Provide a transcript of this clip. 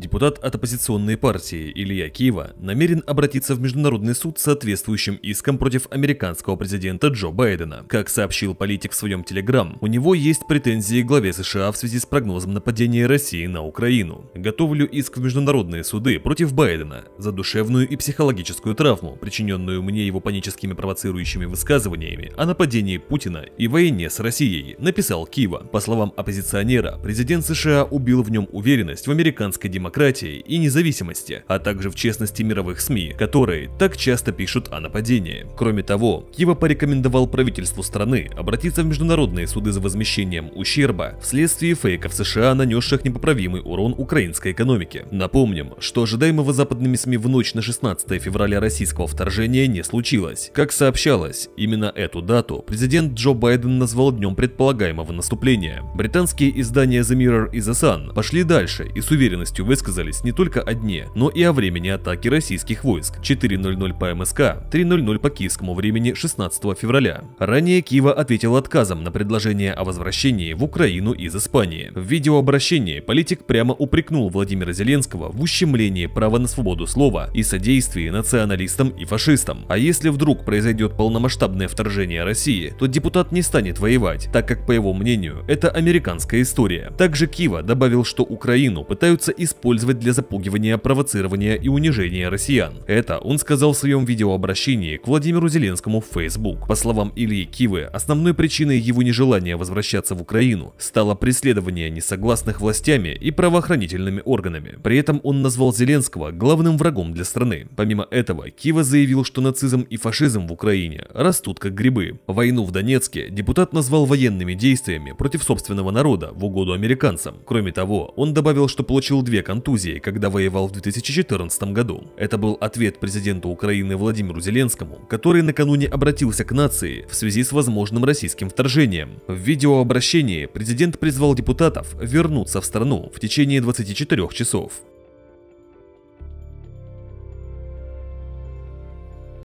Депутат от оппозиционной партии Илья Киева намерен обратиться в Международный суд с соответствующим иском против американского президента Джо Байдена. Как сообщил политик в своем телеграм, у него есть претензии к главе США в связи с прогнозом нападения России на Украину. Готовлю иск в международные суды против Байдена за душевную и психологическую травму, причиненную мне его паническими провоцирующими высказываниями о нападении Путина и войне с Россией, написал Киева. По словам оппозиционера, президент США убил в нем уверенность в американской демократии демократии и независимости, а также в честности мировых СМИ, которые так часто пишут о нападении. Кроме того, Кива порекомендовал правительству страны обратиться в международные суды за возмещением ущерба вследствие фейков США, нанесших непоправимый урон украинской экономике. Напомним, что ожидаемого западными СМИ в ночь на 16 февраля российского вторжения не случилось. Как сообщалось, именно эту дату президент Джо Байден назвал днем предполагаемого наступления. Британские издания The Mirror и The Sun пошли дальше и с уверенностью высказали, высказались не только о дне, но и о времени атаки российских войск 4.00 по МСК, 3.00 по киевскому времени 16 февраля. Ранее Киева ответил отказом на предложение о возвращении в Украину из Испании. В видеообращении политик прямо упрекнул Владимира Зеленского в ущемлении права на свободу слова и содействии националистам и фашистам. А если вдруг произойдет полномасштабное вторжение России, то депутат не станет воевать, так как, по его мнению, это американская история. Также Киева добавил, что Украину пытаются использовать использовать для запугивания, провоцирования и унижения россиян. Это он сказал в своем видеообращении к Владимиру Зеленскому в Facebook. По словам Ильи Кивы, основной причиной его нежелания возвращаться в Украину стало преследование несогласных властями и правоохранительными органами. При этом он назвал Зеленского главным врагом для страны. Помимо этого, Кива заявил, что нацизм и фашизм в Украине растут как грибы. Войну в Донецке депутат назвал военными действиями против собственного народа в угоду американцам. Кроме того, он добавил, что получил две контузией, когда воевал в 2014 году. Это был ответ президенту Украины Владимиру Зеленскому, который накануне обратился к нации в связи с возможным российским вторжением. В видеообращении президент призвал депутатов вернуться в страну в течение 24 часов.